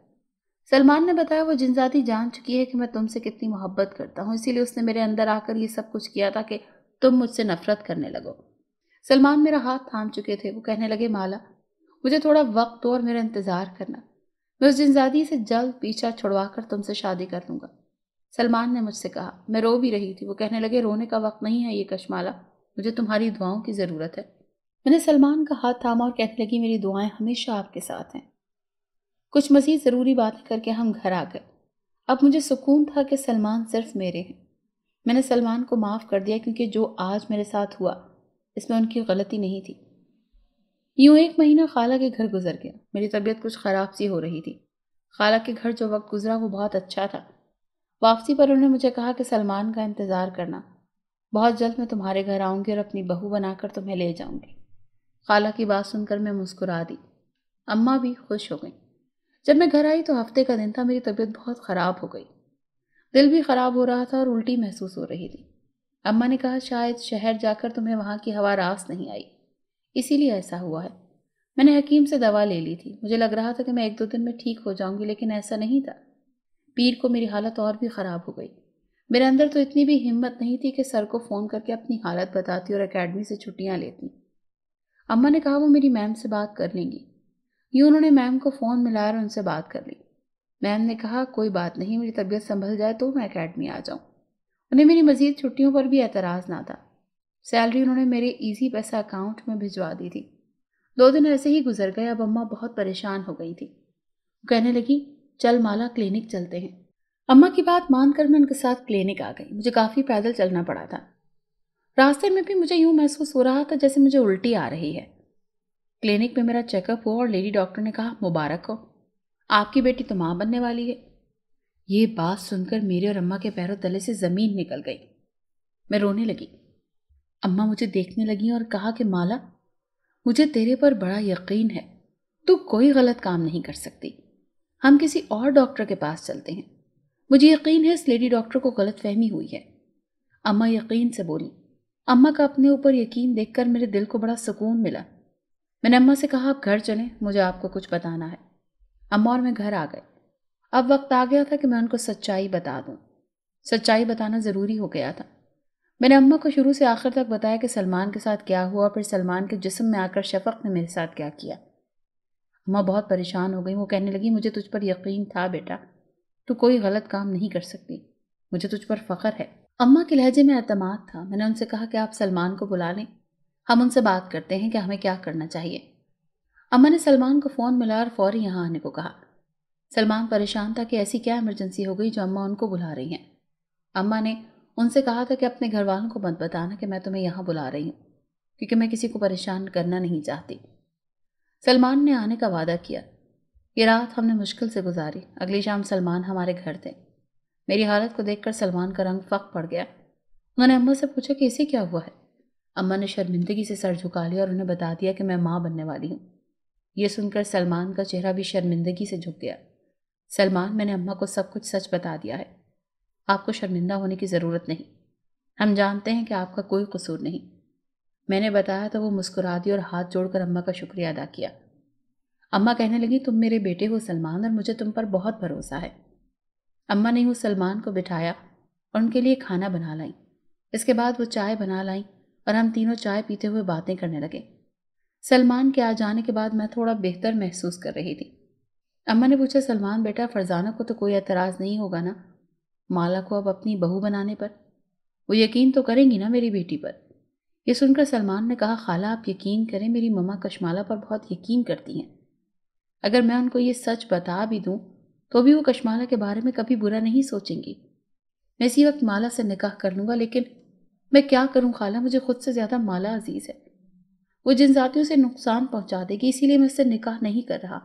सलमान ने बताया वो जिनजाती जान चुकी है कि मैं तुमसे कितनी मोहब्बत करता हूँ इसीलिए उसने मेरे अंदर आकर ये सब कुछ किया था कि तुम मुझसे नफरत करने लगो सलमान मेरा हाथ थाम चुके थे वो कहने लगे माला मुझे थोड़ा वक्त और मेरा इंतज़ार करना मैं उस जिनजादी से जल्द पीछा छुड़वा कर तुमसे शादी कर लूँगा सलमान ने मुझसे कहा मैं रो भी रही थी वो कहने लगे रोने का वक्त नहीं है ये कशमाला मुझे तुम्हारी दुआओं की ज़रूरत है मैंने सलमान का हाथ थामा और कहने लगी मेरी दुआएं हमेशा आपके साथ हैं कुछ मज़ीद ज़रूरी बातें करके हम घर आ गए अब मुझे सुकून था कि सलमान सिर्फ मेरे हैं मैंने सलमान को माफ़ कर दिया क्योंकि जो आज मेरे साथ हुआ इसमें उनकी गलती नहीं थी यूं एक महीना खाला के घर गुजर गया मेरी तबीयत कुछ ख़राब सी हो रही थी खाला के घर जो वक्त गुजरा वो बहुत अच्छा था वापसी पर उन्होंने मुझे कहा कि सलमान का इंतज़ार करना बहुत जल्द मैं तुम्हारे घर आऊँगी और अपनी बहू बनाकर तुम्हें ले जाऊँगी खाला की बात सुनकर मैं मुस्कुरा दी अम्मा भी खुश हो गई जब मैं घर आई तो हफ्ते का दिन था मेरी तबीयत बहुत ख़राब हो गई दिल भी ख़राब हो रहा था और उल्टी महसूस हो रही थी अम्मा ने कहा शायद शहर जाकर तुम्हें वहाँ की हवा रास नहीं आई इसीलिए ऐसा हुआ है मैंने हकीम से दवा ले ली थी मुझे लग रहा था कि मैं एक दो दिन में ठीक हो जाऊंगी लेकिन ऐसा नहीं था पीर को मेरी हालत और भी ख़राब हो गई मेरे अंदर तो इतनी भी हिम्मत नहीं थी कि सर को फ़ोन करके अपनी हालत बताती और अकेडमी से छुट्टियाँ लेती अम्मा ने कहा वो मेरी मैम से बात कर लेंगी यूँ उन्होंने मैम को फ़ोन मिलाया और उनसे बात कर ली मैम ने कहा कोई बात नहीं मेरी तबीयत संभल जाए तो मैं अकेडमी आ जाऊँ उन्हें मेरी मज़ीद छुट्टियों पर भी एतराज़ ना था सैलरी उन्होंने मेरे इजी पैसा अकाउंट में भिजवा दी थी दो दिन ऐसे ही गुजर गए अब अम्मा बहुत परेशान हो गई थी कहने लगी चल माला क्लिनिक चलते हैं अम्मा की बात मानकर मैं उनके साथ क्लिनिक आ गई मुझे काफ़ी पैदल चलना पड़ा था रास्ते में भी मुझे यूं महसूस हो रहा था जैसे मुझे उल्टी आ रही है क्लिनिक में मेरा चेकअप हुआ और लेडी डॉक्टर ने कहा मुबारक हो आपकी बेटी तो माँ बनने वाली है ये बात सुनकर मेरे और अम्मा के पैरों तले से ज़मीन निकल गई मैं रोने लगी अम्मा मुझे देखने लगी और कहा कि माला मुझे तेरे पर बड़ा यकीन है तू कोई गलत काम नहीं कर सकती हम किसी और डॉक्टर के पास चलते हैं मुझे यकीन है इस लेडी डॉक्टर को गलत फहमी हुई है अम्मा यकीन से बोली अम्मा का अपने ऊपर यकीन देखकर मेरे दिल को बड़ा सुकून मिला मैंने अम्मा से कहा आप घर चलें मुझे आपको कुछ बताना है अम्मा और मैं घर आ गए अब वक्त आ गया था कि मैं उनको सच्चाई बता दूं। सच्चाई बताना ज़रूरी हो गया था मैंने अम्मा को शुरू से आखिर तक बताया कि सलमान के साथ क्या हुआ फिर सलमान के जिसम में आकर शफक ने मेरे साथ क्या किया अम्मा बहुत परेशान हो गई वो कहने लगी मुझे तुझ पर यकीन था बेटा तू कोई गलत काम नहीं कर सकती मुझे तुझ पर फ़ख्र है अम्मा के लहजे में अतमाद था मैंने उनसे कहा कि आप सलमान को बुला लें हम उनसे बात करते हैं कि हमें क्या करना चाहिए अम्मा ने सलमान को फ़ोन मिला और फौरी यहाँ आने को कहा सलमान परेशान था कि ऐसी क्या इमरजेंसी हो गई जो अम्मा उनको बुला रही हैं अम्मा ने उनसे कहा था कि अपने घर वालों को मत बताना कि मैं तुम्हें यहाँ बुला रही हूँ क्योंकि मैं किसी को परेशान करना नहीं चाहती सलमान ने आने का वादा किया ये रात हमने मुश्किल से गुजारी अगली शाम सलमान हमारे घर थे मेरी हालत को देखकर सलमान का रंग फक पड़ गया उन्होंने अम्मा से पूछा कि इसे क्या हुआ है अम्मा ने शर्मिंदगी से सर झुका लिया और उन्हें बता दिया कि मैं माँ बनने वाली हूँ यह सुनकर सलमान का चेहरा भी शर्मिंदगी से झुक गया सलमान मैंने अम्मा को सब कुछ सच बता दिया है आपको शर्मिंदा होने की ज़रूरत नहीं हम जानते हैं कि आपका कोई कसूर नहीं मैंने बताया तो वो मुस्कुरा दी और हाथ जोड़कर अम्मा का शुक्रिया अदा किया अम्मा कहने लगी तुम मेरे बेटे हो सलमान और मुझे तुम पर बहुत भरोसा है अम्मा ने उस सलमान को बिठाया और उनके लिए खाना बना लाई इसके बाद वो चाय बना लाई और हम तीनों चाय पीते हुए बातें करने लगे सलमान के आ जाने के बाद मैं थोड़ा बेहतर महसूस कर रही थी अम्मा ने पूछा सलमान बेटा फरजाना को तो कोई एतराज़ नहीं होगा ना माला को अब अपनी बहू बनाने पर वो यकीन तो करेंगी ना मेरी बेटी पर यह सुनकर सलमान ने कहा खाला आप यकीन करें मेरी ममा कशमाला पर बहुत यकीन करती हैं अगर मैं उनको ये सच बता भी दूँ तो भी वो कश्माला के बारे में कभी बुरा नहीं सोचेंगी मैं इसी वक्त माला से निकाह कर लूँगा लेकिन मैं क्या करूँ खाला मुझे खुद से ज़्यादा माला अजीज़ है वो जिन जातियों से नुकसान पहुँचा देगी इसीलिए मैं इससे निकाह नहीं कर रहा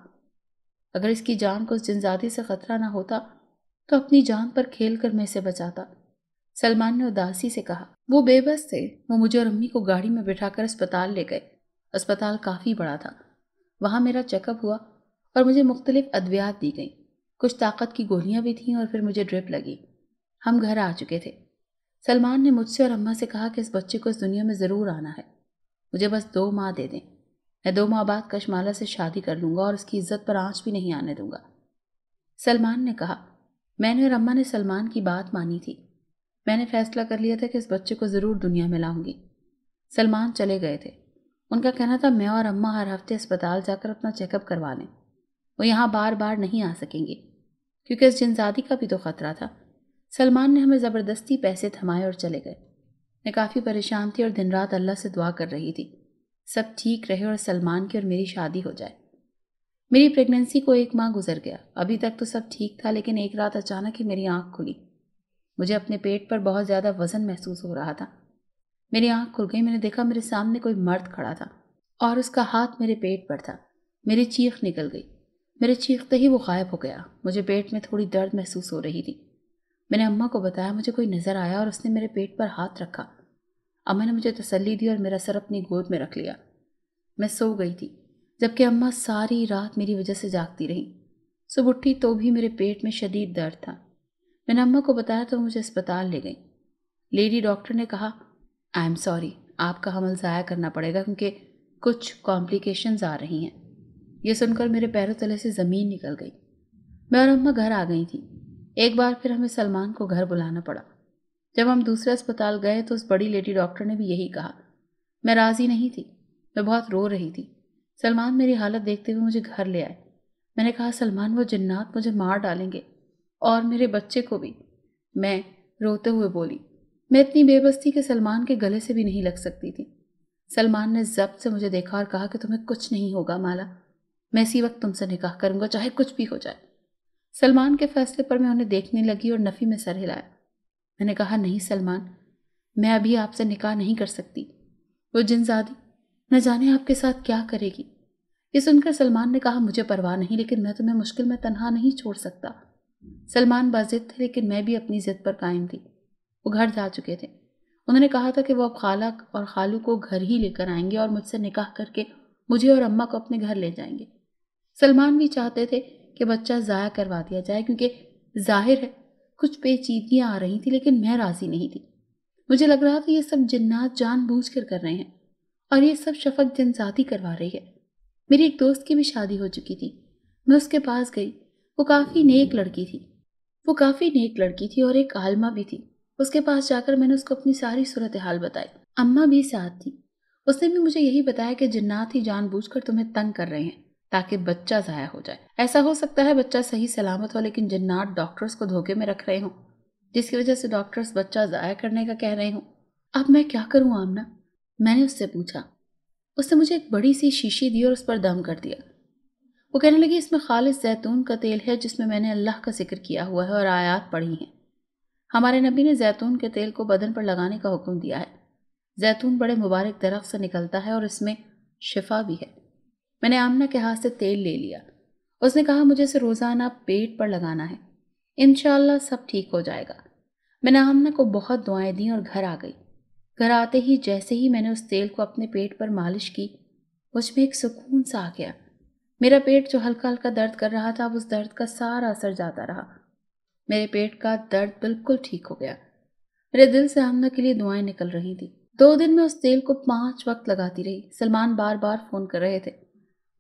अगर इसकी जान को उस जिनजाति से ख़तरा ना होता तो अपनी जान पर खेल कर मैं इसे बचाता सलमान ने उदासी से कहा वो बेबस थे वो मुझे और अम्मी को गाड़ी में बिठाकर अस्पताल ले गए अस्पताल काफ़ी बड़ा था वहाँ मेरा चेकअप हुआ और मुझे मुख्तलिफ अद्वियात दी गई कुछ ताकत की गोलियां भी थीं और फिर मुझे ड्रिप लगी हम घर आ चुके थे सलमान ने मुझसे और अम्मा से कहा कि इस बच्चे को इस दुनिया में ज़रूर आना है मुझे बस दो माह दे दें मैं दो माह बाद कशमाला से शादी कर लूँगा और उसकी इज्जत पर आँच भी नहीं आने दूंगा सलमान ने कहा मैंने और अम्मा ने सलमान की बात मानी थी मैंने फैसला कर लिया था कि इस बच्चे को ज़रूर दुनिया में लाऊंगी सलमान चले गए थे उनका कहना था मैं और अम्मा हर हफ्ते अस्पताल जाकर अपना चेकअप करवा लें वो यहाँ बार बार नहीं आ सकेंगे क्योंकि इस जिनजादी का भी तो ख़तरा था सलमान ने हमें ज़बरदस्ती पैसे थमाए और चले गए मैं काफ़ी परेशान थी और दिन रात अल्लाह से दुआ कर रही थी सब ठीक रहे और सलमान की और मेरी शादी हो जाए मेरी प्रेगनेंसी को एक माह गुजर गया अभी तक तो सब ठीक था लेकिन एक रात अचानक ही मेरी आँख खुली मुझे अपने पेट पर बहुत ज़्यादा वजन महसूस हो रहा था मेरी आँख खुल गई मैंने देखा मेरे सामने कोई मर्द खड़ा था और उसका हाथ मेरे पेट पर था मेरी चीख निकल गई मेरे चीखते ही वो गायब हो गया मुझे पेट में थोड़ी दर्द महसूस हो रही थी मैंने अम्मा को बताया मुझे कोई नज़र आया और उसने मेरे पेट पर हाथ रखा अम्मा ने मुझे तसल्ली दी और मेरा सर अपनी गोद में रख लिया मैं सो गई थी जबकि अम्मा सारी रात मेरी वजह से जागती रही सुबह उठी तो भी मेरे पेट में शदीद दर्द था मैंने अम्मा को बताया तो मुझे अस्पताल ले गई लेडी डॉक्टर ने कहा आई एम सॉरी आपका हमल ज़ाया करना पड़ेगा क्योंकि कुछ कॉम्प्लिकेशंस आ रही हैं ये सुनकर मेरे पैरों तले से ज़मीन निकल गई मैं और अम्मा घर आ गई थी एक बार फिर हमें सलमान को घर बुलाना पड़ा जब हम दूसरे अस्पताल गए तो उस बड़ी लेडी डॉक्टर ने भी यही कहा मैं राज़ी नहीं थी मैं बहुत रो रही थी सलमान मेरी हालत देखते हुए मुझे घर ले आए मैंने कहा सलमान वो जन्नात मुझे मार डालेंगे और मेरे बच्चे को भी मैं रोते हुए बोली मैं इतनी बेबस थी कि सलमान के गले से भी नहीं लग सकती थी सलमान ने जब्त से मुझे देखा और कहा कि तुम्हें कुछ नहीं होगा माला मैं इसी वक्त तुमसे निकाह करूंगा चाहे कुछ भी हो जाए सलमान के फैसले पर मैं उन्हें देखने लगी और नफ़ी में सर हिलाया मैंने कहा नहीं सलमान मैं अभी आपसे निकाह नहीं कर सकती वो जिनजादी न जाने आपके साथ क्या करेगी ये सुनकर सलमान ने कहा मुझे परवाह नहीं लेकिन मैं तुम्हें मुश्किल में तनहा नहीं छोड़ सकता सलमान बाजिद थे लेकिन मैं भी अपनी ज़िद पर कायम थी वो घर जा चुके थे उन्होंने कहा था कि वो अब खाला और खालू को घर ही लेकर आएंगे और मुझसे निकाह करके मुझे और अम्मा को अपने घर ले जाएंगे सलमान भी चाहते थे कि बच्चा ज़ाया करवा दिया जाए क्योंकि जाहिर है कुछ पेचीदगियाँ आ रही थी लेकिन मैं राज़ी नहीं थी मुझे लग रहा था ये सब जन्नात जानबूझ कर कर रहे हैं और ये सब शफक जनजाति करवा रही है मेरी एक दोस्त की भी शादी हो चुकी थी मैं उसके पास गई वो काफ़ी नेक लड़की थी वो काफ़ी नेक लड़की थी और एक आलमा भी थी उसके पास जाकर मैंने उसको अपनी सारी सूरत हाल बताई अम्मा भी साथ थी उसने भी मुझे यही बताया कि जन्नात ही जानबूझकर तुम्हें तंग कर रहे हैं ताकि बच्चा ज़ाया हो जाए ऐसा हो सकता है बच्चा सही सलामत हो लेकिन जन्नात डॉक्टर्स को धोखे में रख रहे हों जिसकी वजह से डॉक्टर्स बच्चा ज़ाया करने का कह रहे हों अब मैं क्या करूँ आमना मैंने उससे पूछा उसने मुझे एक बड़ी सी शीशी दी और उस पर दम कर दिया वो कहने लगी इसमें खालिश जैतून का तेल है जिसमें मैंने अल्लाह का जिक्र किया हुआ है और आयात पढ़ी हैं हमारे नबी ने जैतून के तेल को बदन पर लगाने का हुक्म दिया है जैतून बड़े मुबारक दरख्त से निकलता है और इसमें शिफा भी है मैंने आमना के हाथ से तेल ले लिया उसने कहा मुझे इसे रोज़ाना पेट पर लगाना है इन सब ठीक हो जाएगा मैंने आमना को बहुत दुआएं दी और घर आ गई घर आते ही जैसे ही मैंने उस तेल को अपने पेट पर मालिश की उसमें एक सुकून सा आ गया मेरा पेट जो हल्का हल्का दर्द कर रहा था अब उस दर्द का सारा असर जाता रहा मेरे पेट का दर्द बिल्कुल ठीक हो गया मेरे दिल से आमना के लिए दुआएं निकल रही थी दो दिन में उस तेल को पांच वक्त लगाती रही सलमान बार बार फ़ोन कर रहे थे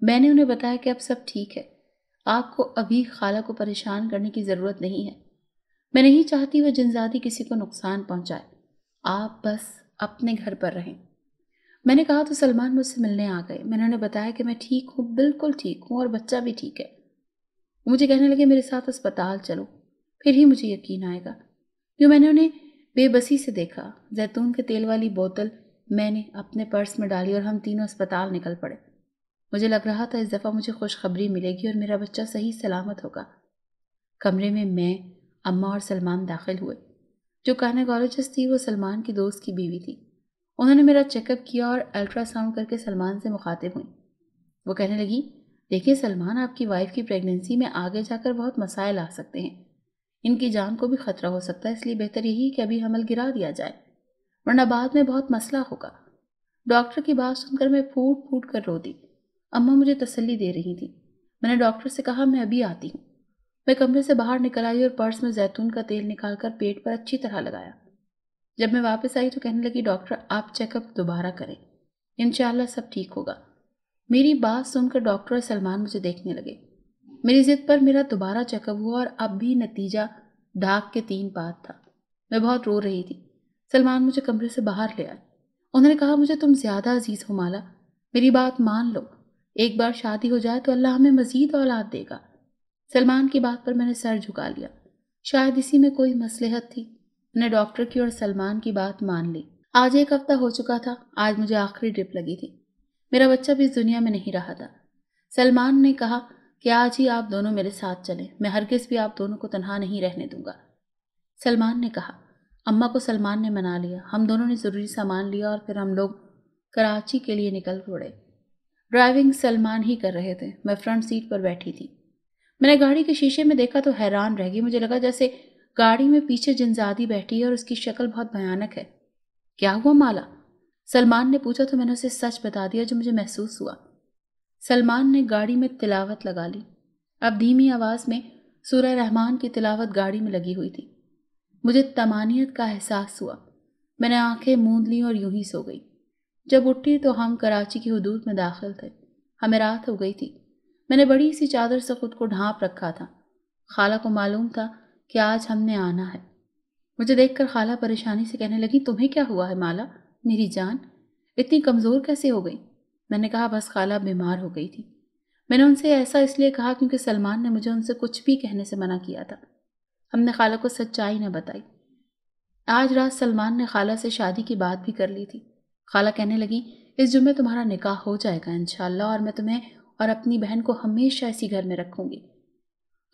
मैंने उन्हें बताया कि अब सब ठीक है आपको अभी खाला को परेशान करने की ज़रूरत नहीं है मैं नहीं चाहती वह जिनजादी किसी को नुकसान पहुंचाए आप बस अपने घर पर रहें मैंने कहा तो सलमान मुझसे मिलने आ गए मैंने उन्हें बताया कि मैं ठीक हूँ बिल्कुल ठीक हूँ और बच्चा भी ठीक है मुझे कहने लगे मेरे साथ अस्पताल चलो फिर ही मुझे यकीन आएगा क्यों मैंने उन्हें बेबसी से देखा जैतून के तेल वाली बोतल मैंने अपने पर्स में डाली और हम तीनों अस्पताल निकल पड़े मुझे लग रहा था इस दफ़ा मुझे खुशखबरी मिलेगी और मेरा बच्चा सही सलामत होगा कमरे में मैं अम्मा और सलमान दाखिल हुए जो गायनाकोलॉजिस्ट थी वो सलमान की दोस्त की बीवी थी उन्होंने मेरा चेकअप किया और अल्ट्रासाउंड करके सलमान से मुखातिब हुई वो कहने लगी देखिए सलमान आपकी वाइफ की प्रेगनेंसी में आगे जाकर बहुत मसाइल आ सकते हैं इनकी जान को भी खतरा हो सकता है इसलिए बेहतर यही कि अभी हमल गिरा दिया जाए वरना बाद में बहुत मसला होगा डॉक्टर की बात सुनकर मैं फूट फूट कर रो दी अम्मा मुझे तसल्ली दे रही थी मैंने डॉक्टर से कहा मैं अभी आती हूँ मैं कमरे से बाहर निकल आई और पर्स में जैतून का तेल निकाल कर पेट पर अच्छी तरह लगाया जब मैं वापस आई तो कहने लगी डॉक्टर आप चेकअप दोबारा करें इन सब ठीक होगा मेरी बात सुनकर डॉक्टर और सलमान मुझे देखने लगे मेरी जिद पर मेरा दोबारा चेकअप हुआ और अब भी नतीजा डाक के तीन पात था मैं बहुत रो रही थी सलमान मुझे कमरे से बाहर ले आए उन्होंने कहा मुझे तुम ज़्यादा अजीज़ हो माला मेरी बात मान लो एक बार शादी हो जाए तो अल्लाह हमें मजीद औलाद देगा सलमान की बात पर मैंने सर झुका लिया शायद इसी में कोई मसलहत थी मैंने डॉक्टर की और सलमान की बात मान ली आज एक हफ्ता हो चुका था आज मुझे आखिरी ड्रिप लगी थी मेरा बच्चा भी इस दुनिया में नहीं रहा था सलमान ने कहा कि आज ही आप दोनों मेरे साथ चलें मैं हरगिज भी आप दोनों को तनहा नहीं रहने दूंगा सलमान ने कहा अम्मा को सलमान ने मना लिया हम दोनों ने ज़रूरी सामान लिया और फिर हम लोग कराची के लिए निकल पड़े ड्राइविंग सलमान ही कर रहे थे मैं फ्रंट सीट पर बैठी थी मैंने गाड़ी के शीशे में देखा तो हैरान रह गई मुझे लगा जैसे गाड़ी में पीछे जिनजादी बैठी है और उसकी शक्ल बहुत भयानक है क्या हुआ माला सलमान ने पूछा तो मैंने उसे सच बता दिया जो मुझे महसूस हुआ सलमान ने गाड़ी में तिलावत लगा ली अब धीमी आवाज़ में सूर्य रहमान की तिलावत गाड़ी में लगी हुई थी मुझे तमानियत का एहसास हुआ मैंने आंखें मूंद ली और यूं ही सो गई जब उठी तो हम कराची की हदूद में दाखिल थे हमें रात हो गई थी मैंने बड़ी सी चादर से खुद को ढांप रखा था खाला को मालूम था कि आज हमने आना है मुझे देखकर खाला परेशानी से कहने लगी तुम्हें क्या हुआ है माला मेरी जान इतनी कमज़ोर कैसे हो गई मैंने कहा बस खाला बीमार हो गई थी मैंने उनसे ऐसा इसलिए कहा क्योंकि सलमान ने मुझे उनसे कुछ भी कहने से मना किया था हमने खाला को सच्चाई न बताई आज रात सलमान ने खाला से शादी की बात भी कर ली थी खाला कहने लगी इस जुम्मे तुम्हारा निकाह हो जाएगा इनशाला और मैं तुम्हें और अपनी बहन को हमेशा इसी घर में रखूँगी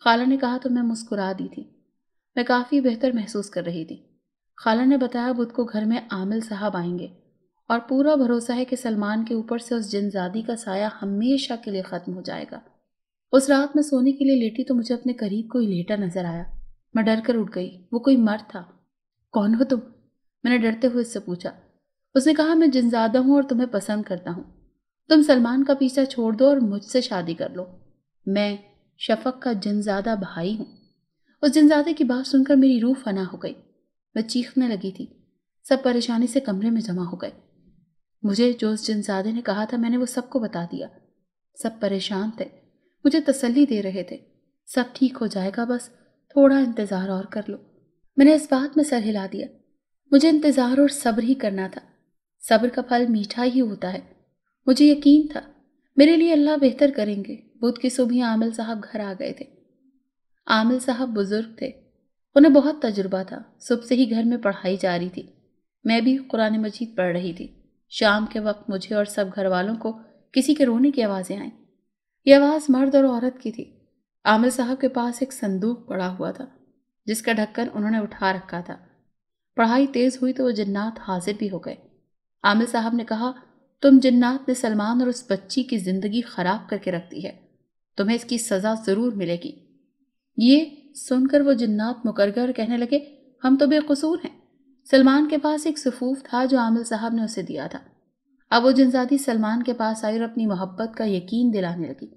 खाला ने कहा तो मैं मुस्कुरा दी थी मैं काफ़ी बेहतर महसूस कर रही थी खाला ने बताया बुध को घर में आमिल साहब आएंगे और पूरा भरोसा है कि सलमान के ऊपर से उस जिनजादी का साया हमेशा के लिए ख़त्म हो जाएगा उस रात में सोने के लिए लेटी तो मुझे अपने करीब कोई लेटा नजर आया मैं डर कर उठ गई वो कोई मर्द था कौन हो तुम मैंने डरते हुए इससे पूछा उसने कहा मैं जिनजादा हूँ और तुम्हें पसंद करता हूँ तुम सलमान का पीछा छोड़ दो और मुझसे शादी कर लो मैं शफक का जिनजादा भाई हूँ उस जिनजादे की बात सुनकर मेरी रूह फना हो गई मैं चीखने लगी थी सब परेशानी से कमरे में जमा हो गए मुझे जो उस जिनजादे ने कहा था मैंने वो सबको बता दिया सब परेशान थे मुझे तसल्ली दे रहे थे सब ठीक हो जाएगा बस थोड़ा इंतज़ार और कर लो मैंने इस बात में सर हिला दिया मुझे इंतज़ार और सब्र ही करना था सब्र का फल मीठा ही होता है मुझे यकीन था मेरे लिए अल्लाह बेहतर करेंगे बुध के सुबह आमिल साहब घर आ गए थे आमिल साहब बुजुर्ग थे उन्हें बहुत तजुर्बा था सुबह से ही घर में पढ़ाई जा रही थी मैं भी कुरान मजीद पढ़ रही थी शाम के वक्त मुझे और सब घर वालों को किसी के रोने की आवाज़ें आईं ये आवाज़ मर्द और औरत की थी आमिर साहब के पास एक संदूक पड़ा हुआ था जिसका ढक्कन उन्होंने उठा रखा था पढ़ाई तेज़ हुई तो वह जन्नात हाजिर भी हो गए आमिर साहब ने कहा तुम जिन्नात ने सलमान और उस बच्ची की ज़िंदगी ख़राब करके रख दी है तुम्हें इसकी सज़ा ज़रूर मिलेगी ये सुनकर वो जिन्नात मुकर और कहने लगे हम तो बेकसूर हैं सलमान के पास एक सफूफ था जो आमिर साहब ने उसे दिया था अब वो जिनजादी सलमान के पास आई और अपनी मोहब्बत का यकीन दिलाने लगी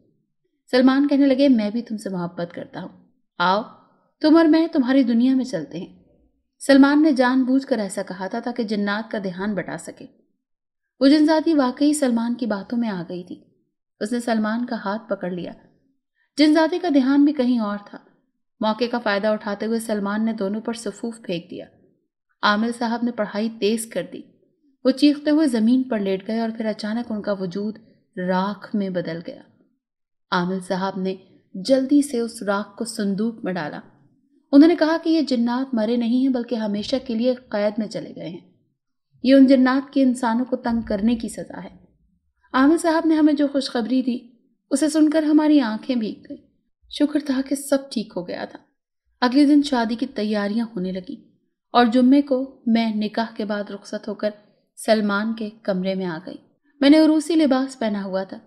सलमान कहने लगे मैं भी तुमसे मोहब्बत करता हूँ आओ तुम और मैं तुम्हारी दुनिया में चलते हैं सलमान ने जानबूझकर ऐसा कहा था ताकि जन्नात का ध्यान बटा सके वो जिनजादी वाकई सलमान की बातों में आ गई थी उसने सलमान का हाथ पकड़ लिया जिनजादी का ध्यान भी कहीं और था मौके का फ़ायदा उठाते हुए सलमान ने दोनों पर सफूफ फेंक दिया आमिर साहब ने पढ़ाई तेज कर दी वो चीखते हुए ज़मीन पर लेट गए और फिर अचानक उनका वजूद राख में बदल गया आमिर साहब ने जल्दी से उस राख को संदूक में डाला उन्होंने कहा कि ये जिन्नात मरे नहीं हैं बल्कि हमेशा के लिए कैद में चले गए हैं ये उन जन्नात के इंसानों को तंग करने की सज़ा है आमिर साहब ने हमें जो खुशखबरी दी उसे सुनकर हमारी आंखें भीग गई शुक्र था कि सब ठीक हो गया था अगले दिन शादी की तैयारियां होने लगी और जुम्मे को मैं निकाह के बाद रुखसत होकर सलमान के कमरे में आ गई मैंने उरूसी लिबास पहना हुआ था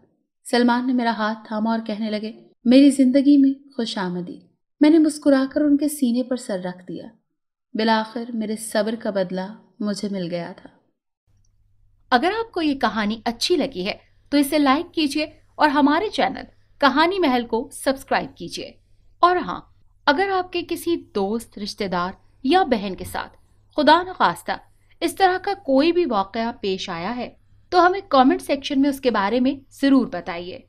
सलमान ने मेरा हाथ थामा और कहने लगे मेरी जिंदगी में खुश आमदी मैंने मुस्कुराकर उनके सीने पर सर रख दिया बिलाखिर मेरे सब्र का बदला मुझे मिल गया था अगर आपको ये कहानी अच्छी लगी है तो इसे लाइक कीजिए और हमारे चैनल कहानी महल को सब्सक्राइब कीजिए और हाँ अगर आपके किसी दोस्त रिश्तेदार या बहन के साथ खुदा न खास्ता इस तरह का कोई भी वाक़ पेश आया है तो हमें कमेंट सेक्शन में उसके बारे में ज़रूर बताइए